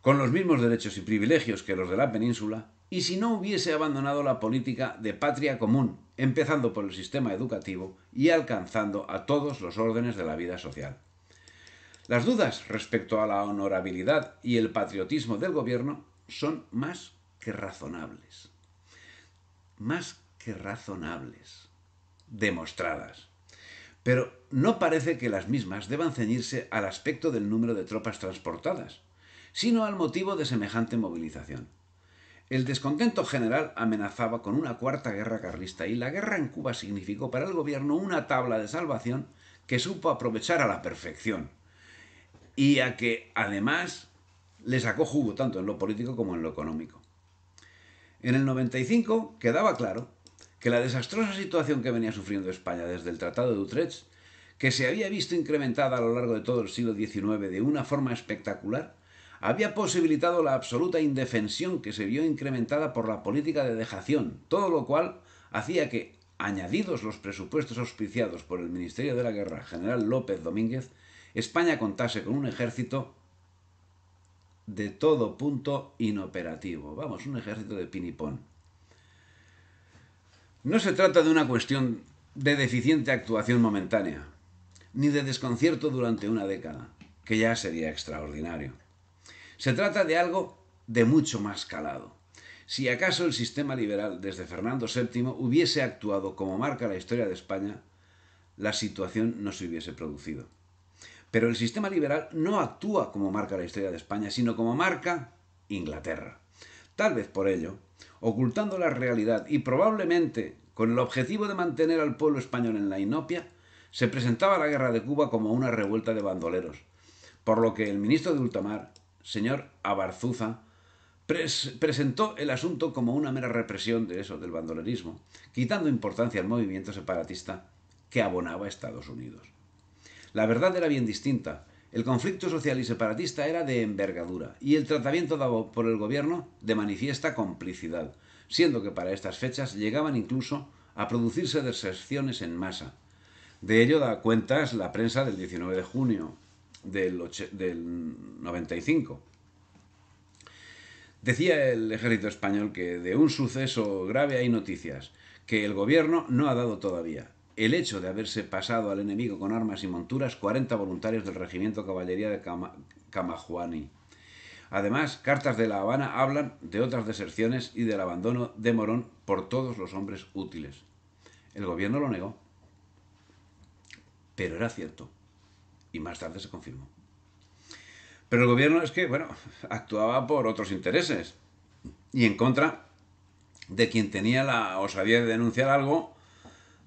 con los mismos derechos y privilegios que los de la península, y si no hubiese abandonado la política de patria común, empezando por el sistema educativo y alcanzando a todos los órdenes de la vida social. Las dudas respecto a la honorabilidad y el patriotismo del gobierno son más que razonables más que razonables, demostradas. Pero no parece que las mismas deban ceñirse al aspecto del número de tropas transportadas, sino al motivo de semejante movilización. El descontento general amenazaba con una cuarta guerra carlista y la guerra en Cuba significó para el gobierno una tabla de salvación que supo aprovechar a la perfección y a que además le sacó jugo tanto en lo político como en lo económico. En el 95 quedaba claro que la desastrosa situación que venía sufriendo España desde el Tratado de Utrecht, que se había visto incrementada a lo largo de todo el siglo XIX de una forma espectacular, había posibilitado la absoluta indefensión que se vio incrementada por la política de dejación, todo lo cual hacía que, añadidos los presupuestos auspiciados por el Ministerio de la Guerra General López Domínguez, España contase con un ejército de todo punto inoperativo. Vamos, un ejército de pinipón. No se trata de una cuestión de deficiente actuación momentánea, ni de desconcierto durante una década, que ya sería extraordinario. Se trata de algo de mucho más calado. Si acaso el sistema liberal desde Fernando VII hubiese actuado como marca la historia de España, la situación no se hubiese producido. Pero el sistema liberal no actúa como marca la historia de España, sino como marca Inglaterra. Tal vez por ello, ocultando la realidad y probablemente con el objetivo de mantener al pueblo español en la inopia, se presentaba la guerra de Cuba como una revuelta de bandoleros, por lo que el ministro de Ultramar, señor Abarzuza, presentó el asunto como una mera represión de eso, del bandolerismo, quitando importancia al movimiento separatista que abonaba a Estados Unidos. La verdad era bien distinta. El conflicto social y separatista era de envergadura y el tratamiento dado por el gobierno de manifiesta complicidad, siendo que para estas fechas llegaban incluso a producirse deserciones en masa. De ello da cuentas la prensa del 19 de junio del, del 95. Decía el ejército español que de un suceso grave hay noticias, que el gobierno no ha dado todavía, el hecho de haberse pasado al enemigo con armas y monturas 40 voluntarios del Regimiento Caballería de Cama, Además, cartas de La Habana hablan de otras deserciones y del abandono de Morón por todos los hombres útiles. El gobierno lo negó, pero era cierto, y más tarde se confirmó. Pero el gobierno es que, bueno, actuaba por otros intereses y en contra de quien tenía la osadía de denunciar algo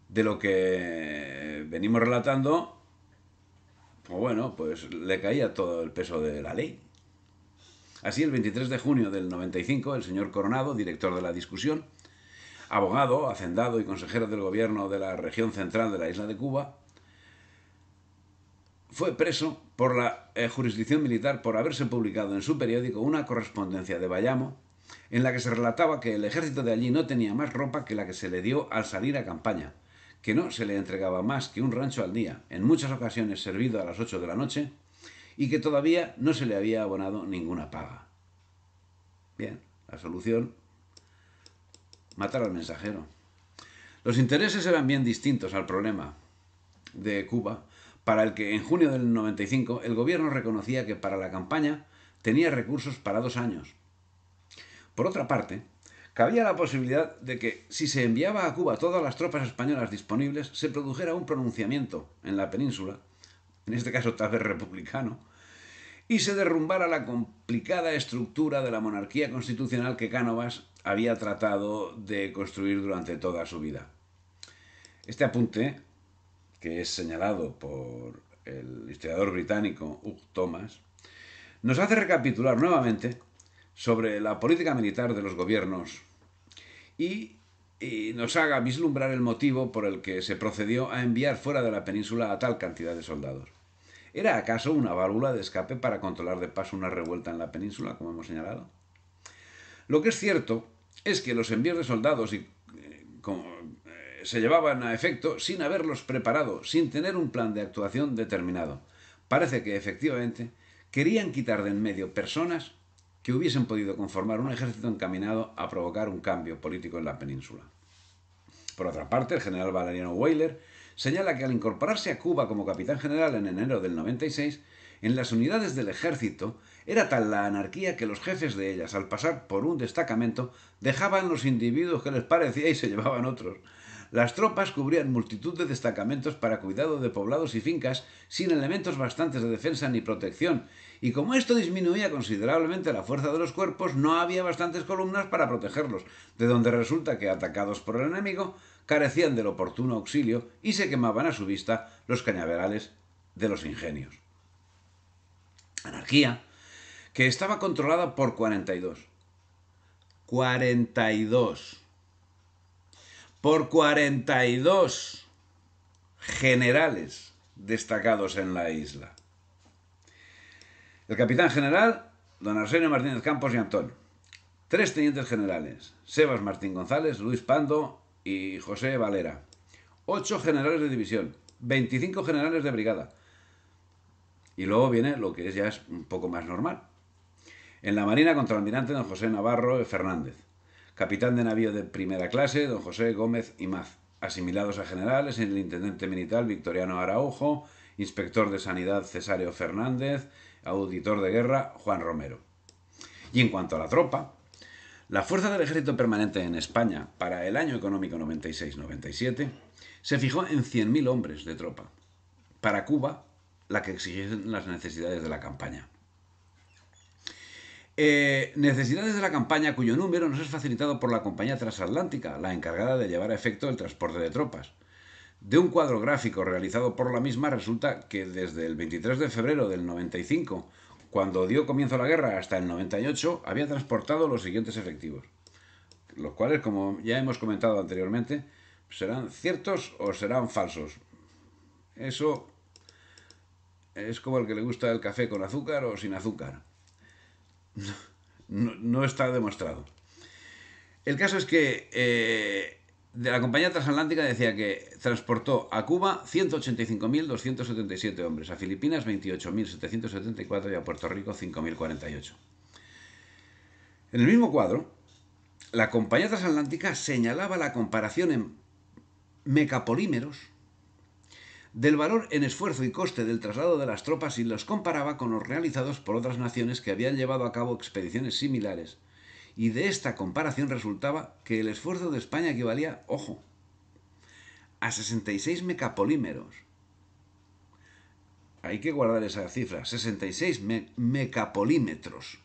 de lo que venimos relatando, pues bueno, pues le caía todo el peso de la ley. Así, el 23 de junio del 95, el señor Coronado, director de la discusión, abogado, hacendado y consejero del gobierno de la región central de la isla de Cuba, fue preso por la eh, jurisdicción militar por haberse publicado en su periódico una correspondencia de Bayamo en la que se relataba que el ejército de allí no tenía más ropa que la que se le dio al salir a campaña, que no se le entregaba más que un rancho al día, en muchas ocasiones servido a las 8 de la noche, y que todavía no se le había abonado ninguna paga. Bien, la solución, matar al mensajero. Los intereses eran bien distintos al problema de Cuba, para el que en junio del 95 el gobierno reconocía que para la campaña tenía recursos para dos años. Por otra parte, cabía la posibilidad de que, si se enviaba a Cuba todas las tropas españolas disponibles, se produjera un pronunciamiento en la península, en este caso tal vez republicano, y se derrumbara la complicada estructura de la monarquía constitucional que Cánovas había tratado de construir durante toda su vida. Este apunte, que es señalado por el historiador británico Hugh Thomas, nos hace recapitular nuevamente sobre la política militar de los gobiernos y, nos haga vislumbrar el motivo por el que se procedió a enviar fuera de la península a tal cantidad de soldados. ¿Era acaso una válvula de escape para controlar de paso una revuelta en la península, como hemos señalado? Lo que es cierto es que los envíos de soldados eh, eh, se llevaban a efecto sin haberlos preparado, sin tener un plan de actuación determinado. Parece que efectivamente querían quitar de en medio personas que hubiesen podido conformar un ejército encaminado a provocar un cambio político en la península. Por otra parte, el general Valeriano Weyler señala que al incorporarse a Cuba como capitán general en enero del 96, en las unidades del ejército era tal la anarquía que los jefes de ellas, al pasar por un destacamento, dejaban los individuos que les parecía y se llevaban otros. Las tropas cubrían multitud de destacamentos para cuidado de poblados y fincas sin elementos bastantes de defensa ni protección, y como esto disminuía considerablemente la fuerza de los cuerpos, no había bastantes columnas para protegerlos, de donde resulta que, atacados por el enemigo, carecían del oportuno auxilio y se quemaban a su vista los cañaverales de los ingenios. Anarquía, que estaba controlada por 42. 42. Por 42 generales destacados en la isla. El capitán general, don Arsenio Martínez Campos y Antón. Tres tenientes generales, Sebas Martín González, Luis Pando y José Valera. Ocho generales de división, 25 generales de brigada. Y luego viene lo que es ya es un poco más normal. En la Marina, almirante, don José Navarro Fernández. Capitán de navío de primera clase, don José Gómez y Maz. Asimilados a generales, el intendente militar Victoriano Araujo, inspector de sanidad Cesario Fernández, auditor de guerra Juan Romero. Y en cuanto a la tropa, la fuerza del ejército permanente en España para el año económico 96-97 se fijó en 100.000 hombres de tropa, para Cuba la que exigiesen las necesidades de la campaña. Eh, necesidades de la campaña cuyo número nos es facilitado por la compañía transatlántica, la encargada de llevar a efecto el transporte de tropas, de un cuadro gráfico realizado por la misma resulta que desde el 23 de febrero del 95, cuando dio comienzo la guerra, hasta el 98, había transportado los siguientes efectivos, los cuales, como ya hemos comentado anteriormente, serán ciertos o serán falsos. Eso es como el que le gusta el café con azúcar o sin azúcar. No, está demostrado. El caso es que eh, de la compañía transatlántica decía que transportó a Cuba 185.277 hombres, a Filipinas 28.774 y a Puerto Rico 5.048. En el mismo cuadro, la compañía transatlántica señalaba la comparación en mecapolímeros del valor en esfuerzo y coste del traslado de las tropas y los comparaba con los realizados por otras naciones que habían llevado a cabo expediciones similares y de esta comparación resultaba que el esfuerzo de España equivalía, ojo, a 66 mecapolímeros. Hay que guardar esa cifra, 66 mecapolímetros,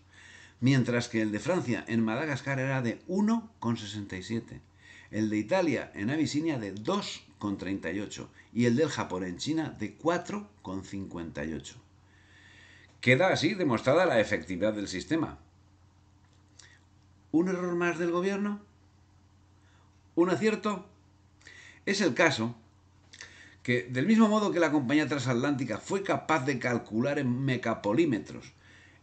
mientras que el de Francia en Madagascar era de 1,67, el de Italia en Abisinia de 2,38 y el del Japón en China de 4,58. Queda así demostrada la efectividad del sistema, ¿Un error más del gobierno? ¿Un acierto? Es el caso que, del mismo modo que la compañía transatlántica fue capaz de calcular en mecapolímetros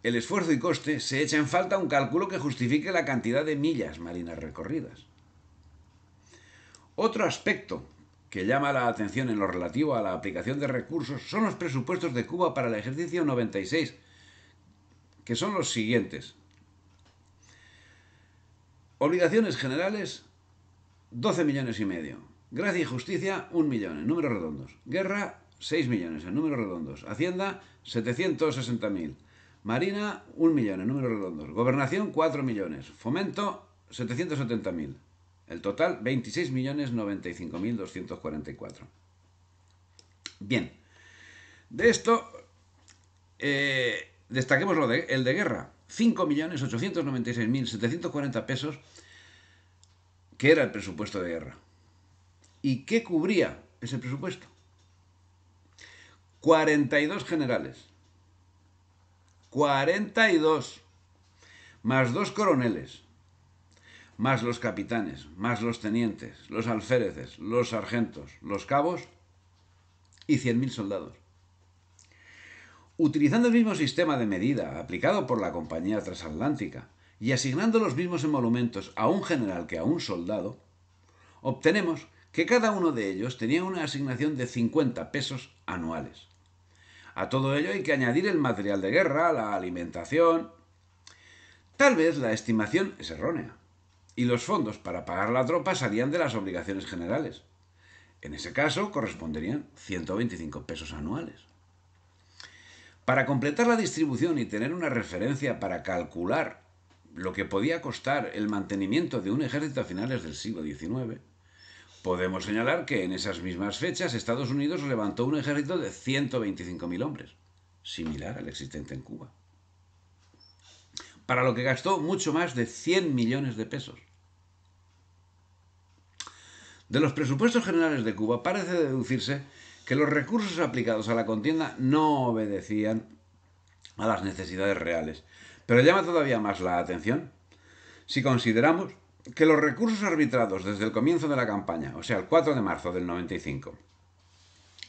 el esfuerzo y coste, se echa en falta un cálculo que justifique la cantidad de millas marinas recorridas. Otro aspecto que llama la atención en lo relativo a la aplicación de recursos son los presupuestos de Cuba para el ejercicio 96, que son los siguientes. Obligaciones generales, 12 millones y medio. Gracia y justicia, 1 millón, en números redondos. Guerra, 6 millones, en números redondos. Hacienda, 760.000. Marina, 1 millón, en números redondos. Gobernación, 4 millones. Fomento, 770.000. El total, 26.095.244. Bien. De esto, eh, destaquemos lo el de guerra. 5.896.740 pesos, que era el presupuesto de guerra. ¿Y qué cubría ese presupuesto? 42 generales. 42. Más dos coroneles. Más los capitanes, más los tenientes, los alféreces, los sargentos, los cabos y 100.000 soldados. Utilizando el mismo sistema de medida aplicado por la compañía transatlántica y asignando los mismos emolumentos a un general que a un soldado, obtenemos que cada uno de ellos tenía una asignación de 50 pesos anuales. A todo ello hay que añadir el material de guerra, la alimentación... Tal vez la estimación es errónea y los fondos para pagar la tropa salían de las obligaciones generales. En ese caso corresponderían 125 pesos anuales. Para completar la distribución y tener una referencia para calcular lo que podía costar el mantenimiento de un ejército a finales del siglo XIX, podemos señalar que en esas mismas fechas Estados Unidos levantó un ejército de 125.000 hombres, similar al existente en Cuba, para lo que gastó mucho más de 100 millones de pesos. De los presupuestos generales de Cuba parece deducirse que los recursos aplicados a la contienda no obedecían a las necesidades reales. Pero llama todavía más la atención si consideramos que los recursos arbitrados desde el comienzo de la campaña, o sea, el 4 de marzo del 95,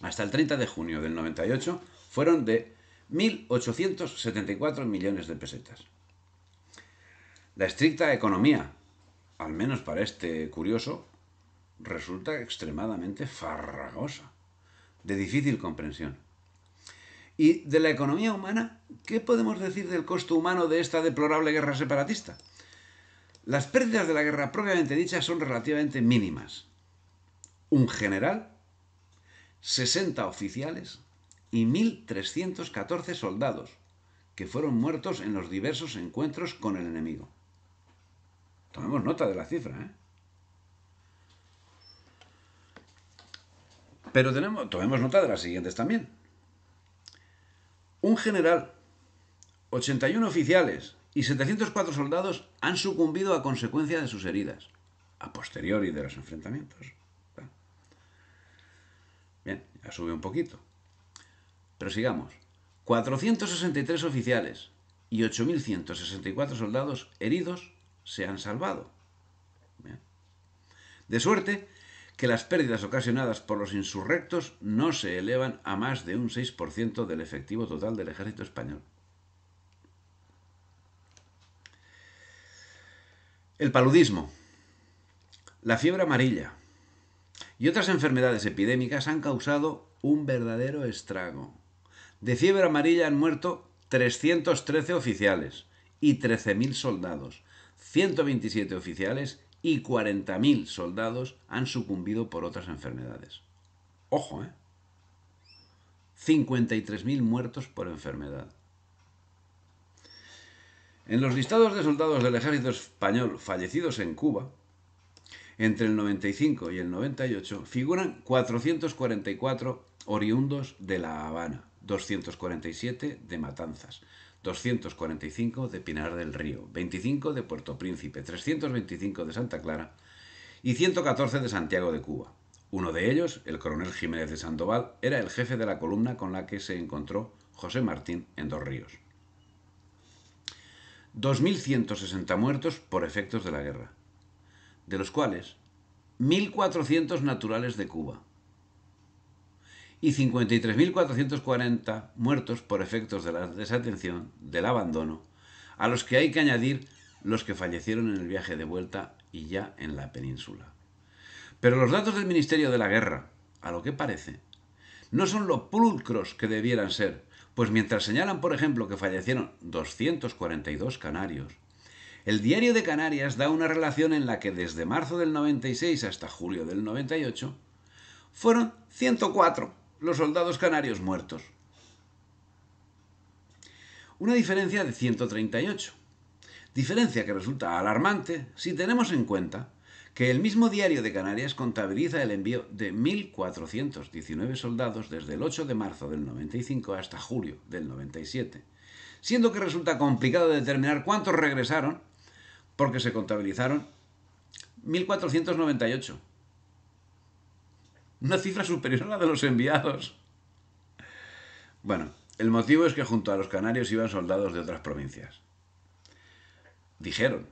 hasta el 30 de junio del 98, fueron de 1.874 millones de pesetas. La estricta economía, al menos para este curioso, resulta extremadamente farragosa de difícil comprensión. Y de la economía humana, ¿qué podemos decir del costo humano de esta deplorable guerra separatista? Las pérdidas de la guerra propiamente dicha son relativamente mínimas. Un general, 60 oficiales y 1.314 soldados, que fueron muertos en los diversos encuentros con el enemigo. Tomemos nota de la cifra, ¿eh? Pero tenemos, tomemos nota de las siguientes también. Un general, 81 oficiales y 704 soldados han sucumbido a consecuencia de sus heridas, a posteriori de los enfrentamientos. Bien, ya sube un poquito. Pero sigamos. 463 oficiales y 8.164 soldados heridos se han salvado. De suerte que las pérdidas ocasionadas por los insurrectos no se elevan a más de un 6% del efectivo total del ejército español. El paludismo, la fiebre amarilla y otras enfermedades epidémicas han causado un verdadero estrago. De fiebre amarilla han muerto 313 oficiales y 13.000 soldados, 127 oficiales y 40.000 soldados han sucumbido por otras enfermedades. Ojo, ¿eh? 53.000 muertos por enfermedad. En los listados de soldados del ejército español fallecidos en Cuba, entre el 95 y el 98 figuran 444 oriundos de La Habana, 247 de Matanzas, 245 de Pinar del Río, 25 de Puerto Príncipe, 325 de Santa Clara y 114 de Santiago de Cuba. Uno de ellos, el coronel Jiménez de Sandoval, era el jefe de la columna con la que se encontró José Martín en Dos Ríos. 2.160 muertos por efectos de la guerra, de los cuales 1.400 naturales de Cuba, y 53.440 muertos por efectos de la desatención, del abandono, a los que hay que añadir los que fallecieron en el viaje de vuelta y ya en la península. Pero los datos del Ministerio de la Guerra, a lo que parece, no son lo pulcros que debieran ser, pues mientras señalan, por ejemplo, que fallecieron 242 canarios, el diario de Canarias da una relación en la que desde marzo del 96 hasta julio del 98 fueron 104 los soldados canarios muertos. Una diferencia de 138. Diferencia que resulta alarmante si tenemos en cuenta que el mismo diario de Canarias contabiliza el envío de 1.419 soldados desde el 8 de marzo del 95 hasta julio del 97, siendo que resulta complicado determinar cuántos regresaron porque se contabilizaron 1.498 una cifra superior a la de los enviados. Bueno, el motivo es que junto a los canarios iban soldados de otras provincias. Dijeron.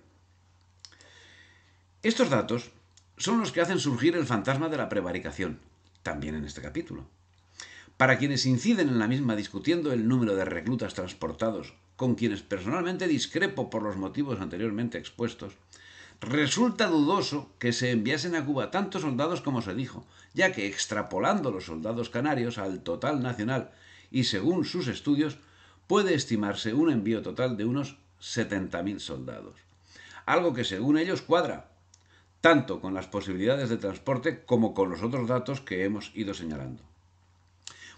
Estos datos son los que hacen surgir el fantasma de la prevaricación, también en este capítulo. Para quienes inciden en la misma discutiendo el número de reclutas transportados, con quienes personalmente discrepo por los motivos anteriormente expuestos, Resulta dudoso que se enviasen a Cuba tantos soldados como se dijo, ya que extrapolando los soldados canarios al total nacional y según sus estudios, puede estimarse un envío total de unos 70.000 soldados. Algo que según ellos cuadra, tanto con las posibilidades de transporte como con los otros datos que hemos ido señalando.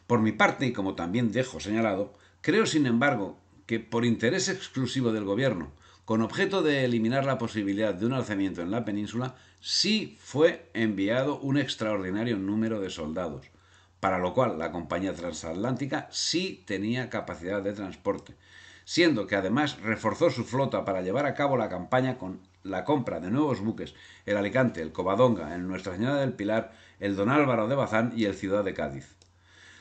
Por mi parte, y como también dejo señalado, creo sin embargo que por interés exclusivo del gobierno, con objeto de eliminar la posibilidad de un alzamiento en la península, sí fue enviado un extraordinario número de soldados, para lo cual la compañía transatlántica sí tenía capacidad de transporte, siendo que además reforzó su flota para llevar a cabo la campaña con la compra de nuevos buques, el Alicante, el Covadonga, el Nuestra Señora del Pilar, el Don Álvaro de Bazán y el Ciudad de Cádiz.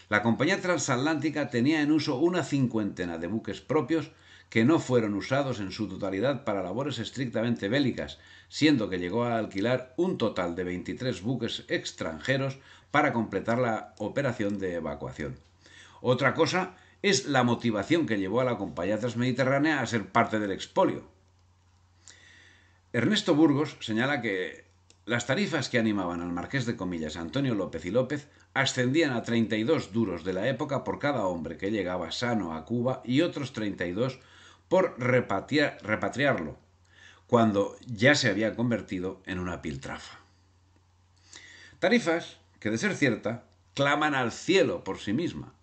La compañía transatlántica tenía en uso una cincuentena de buques propios que no fueron usados en su totalidad para labores estrictamente bélicas, siendo que llegó a alquilar un total de 23 buques extranjeros para completar la operación de evacuación. Otra cosa es la motivación que llevó a la Compañía Transmediterránea a ser parte del expolio. Ernesto Burgos señala que las tarifas que animaban al marqués de comillas Antonio López y López ascendían a 32 duros de la época por cada hombre que llegaba sano a Cuba y otros 32 por repatriarlo, cuando ya se había convertido en una piltrafa. Tarifas que, de ser cierta, claman al cielo por sí misma.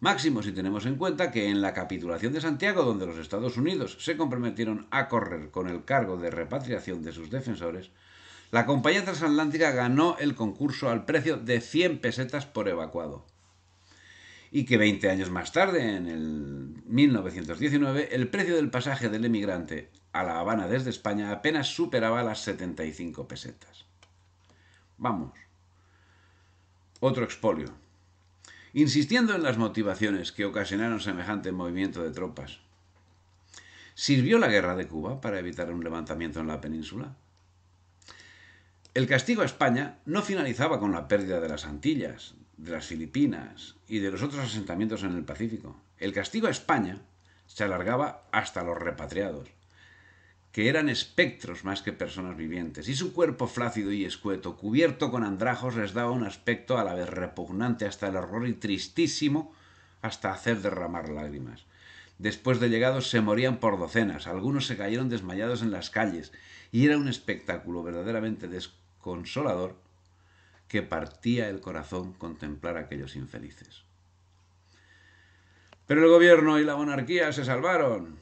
Máximo si tenemos en cuenta que en la capitulación de Santiago, donde los Estados Unidos se comprometieron a correr con el cargo de repatriación de sus defensores, la compañía transatlántica ganó el concurso al precio de 100 pesetas por evacuado y que 20 años más tarde, en el 1919, el precio del pasaje del emigrante a La Habana desde España apenas superaba las 75 pesetas. Vamos. Otro expolio. Insistiendo en las motivaciones que ocasionaron semejante movimiento de tropas, ¿sirvió la guerra de Cuba para evitar un levantamiento en la península? El castigo a España no finalizaba con la pérdida de las Antillas, de las Filipinas y de los otros asentamientos en el Pacífico. El castigo a España se alargaba hasta los repatriados, que eran espectros más que personas vivientes, y su cuerpo flácido y escueto, cubierto con andrajos, les daba un aspecto a la vez repugnante hasta el horror y tristísimo hasta hacer derramar lágrimas. Después de llegados se morían por docenas, algunos se cayeron desmayados en las calles, y era un espectáculo verdaderamente desconsolador que partía el corazón contemplar a aquellos infelices. Pero el gobierno y la monarquía se salvaron.